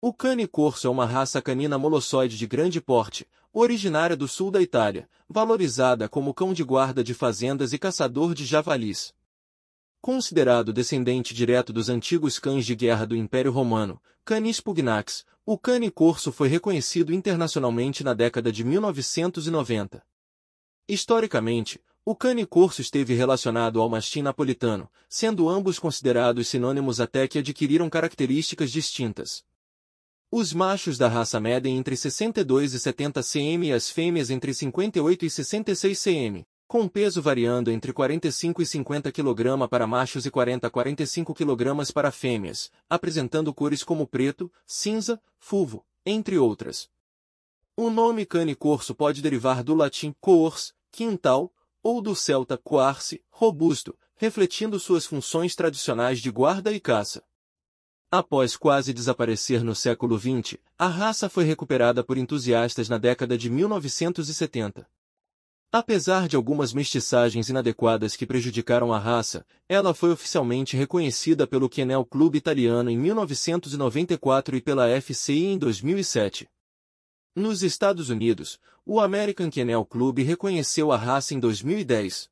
O cane corso é uma raça canina molossoide de grande porte, originária do sul da Itália, valorizada como cão de guarda de fazendas e caçador de javalis. Considerado descendente direto dos antigos cães de guerra do Império Romano, Canis pugnax, o cane corso foi reconhecido internacionalmente na década de 1990. Historicamente, o cane corso esteve relacionado ao mastim napolitano, sendo ambos considerados sinônimos até que adquiriram características distintas. Os machos da raça medem entre 62 e 70 cm e as fêmeas entre 58 e 66 cm, com peso variando entre 45 e 50 kg para machos e 40 a 45 kg para fêmeas, apresentando cores como preto, cinza, fulvo, entre outras. O nome cane corso pode derivar do latim coors, quintal, ou do celta coarse, robusto, refletindo suas funções tradicionais de guarda e caça. Após quase desaparecer no século XX, a raça foi recuperada por entusiastas na década de 1970. Apesar de algumas mestiçagens inadequadas que prejudicaram a raça, ela foi oficialmente reconhecida pelo Kennel Club italiano em 1994 e pela FCI em 2007. Nos Estados Unidos, o American Kennel Club reconheceu a raça em 2010.